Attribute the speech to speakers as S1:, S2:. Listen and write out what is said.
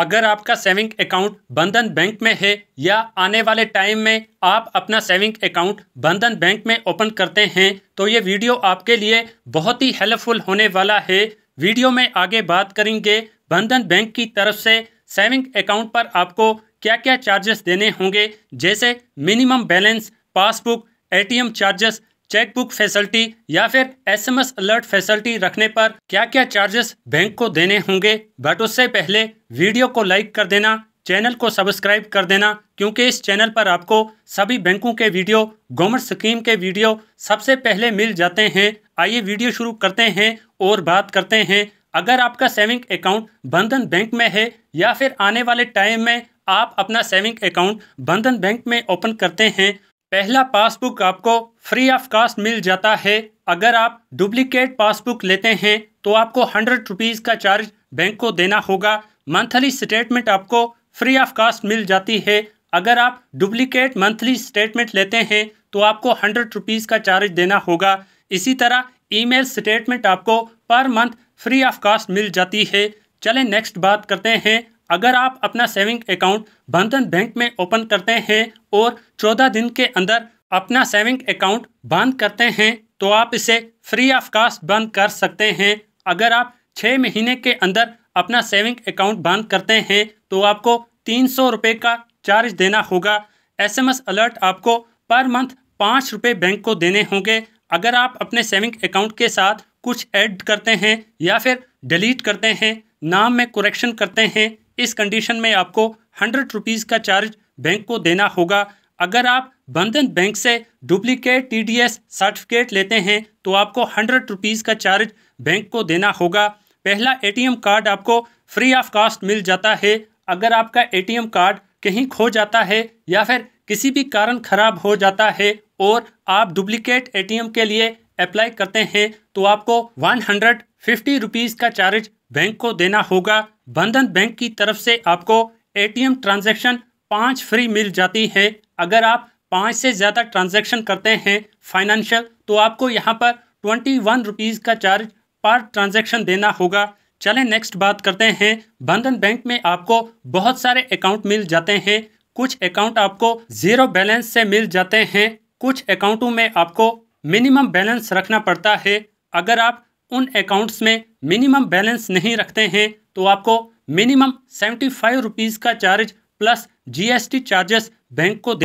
S1: अगर आपका saving account Bandhan bank में है या आने वाले टाइम में आप अपना सेविंग अकाउंट बंधन बैंक में ओपन करते हैं तो ये वीडियो आपके लिए बहुत ही हेल्पफुल होने वाला है वीडियो में आगे बात करेंगे बंधन बैंक की तरफ से सेविंग अकाउंट पर आपको क्या क्या चार्जेस देने होंगे जैसे minimum balance passbook ATM charges chequebook facility या फिर एसएमएस अलर्ट फैसिलिटी रखने पर क्या क्या चार्जेस बैंक को देने होंगे बट उससे पहले वीडियो को लाइक कर देना चैनल को सब्सक्राइब कर देना क्योंकि इस चैनल पर आपको सभी बैंकों के वीडियो गवर्नमेंट स्कीम के वीडियो सबसे पहले मिल जाते हैं आइए वीडियो शुरू करते हैं और बात करते हैं अगर आपका सेविंग अकाउंट बंधन बैंक में है या फिर आने वाले टाइम में आप अपना सेविंग अकाउंट बंधन बैंक में ओपन करते हैं पहला पासबुक आपको फ्री ऑफ कास्ट मिल जाता है अगर आप डुप्लीकेट पासबुक लेते हैं तो आपको हंड्रेड रुपीज़ का चार्ज बैंक को देना होगा मंथली स्टेटमेंट आपको फ्री ऑफ कास्ट मिल जाती है अगर आप डुप्लीकेट मंथली स्टेटमेंट लेते हैं तो आपको हंड्रेड रुपीज़ का चार्ज देना होगा इसी तरह ईमेल स्टेटमेंट आपको per month free of cost मिल जाती है चलें नेक्स्ट बात करते हैं अगर आप अपना सेविंग अकाउंट बंधन बैंक में ओपन करते हैं और चौदह दिन के अंदर अपना सेविंग अकाउंट बंद करते हैं तो आप इसे फ्री ऑफ कास्ट बंद कर सकते हैं अगर आप छः महीने के अंदर अपना सेविंग अकाउंट बंद करते हैं तो आपको तीन सौ रुपये का चार्ज देना होगा एसएमएस अलर्ट आपको पर मंथ पाँच रुपये बैंक को देने होंगे अगर आप अपने सेविंग अकाउंट के साथ कुछ ऐड करते हैं या फिर डिलीट करते हैं नाम में कुरेक्शन करते हैं इस कंडीशन में आपको हंड्रेड रुपीज़ का चार्ज बैंक को देना होगा अगर आप बंधन बैंक से डुप्लीकेट टीडीएस सर्टिफिकेट लेते हैं तो आपको हंड्रेड रुपीज़ का चार्ज बैंक को देना होगा पहला एटीएम कार्ड आपको फ्री ऑफ कॉस्ट मिल जाता है अगर आपका एटीएम कार्ड कहीं खो जाता है या फिर किसी भी कारण खराब हो जाता है और आप डुप्लीकेट ए के लिए अप्लाई करते हैं तो आपको वन हंड्रेड फिफ्टी रुपीज़ का चार्ज बैंक को देना होगा बंधन बैंक की तरफ से आपको एटीएम ट्रांजैक्शन पाँच फ्री मिल जाती है अगर आप पाँच से ज़्यादा ट्रांजैक्शन करते हैं फाइनेंशियल तो आपको यहाँ पर ट्वेंटी वन रुपीज़ का चार्ज पर ट्रांजैक्शन देना होगा चलें नेक्स्ट बात करते हैं बंधन बैंक में आपको बहुत सारे अकाउंट मिल जाते हैं कुछ अकाउंट आपको ज़ीरो बैलेंस से मिल जाते हैं कुछ अकाउंटों में आपको मिनिमम बैलेंस रखना पड़ता है अगर आप उन अकाउंट्स में मिनिमम बैलेंस नहीं रखते हैं तो आपको मिनिमम सेवेंटी फाइव रुपीज़ का charge plus GST charges bank को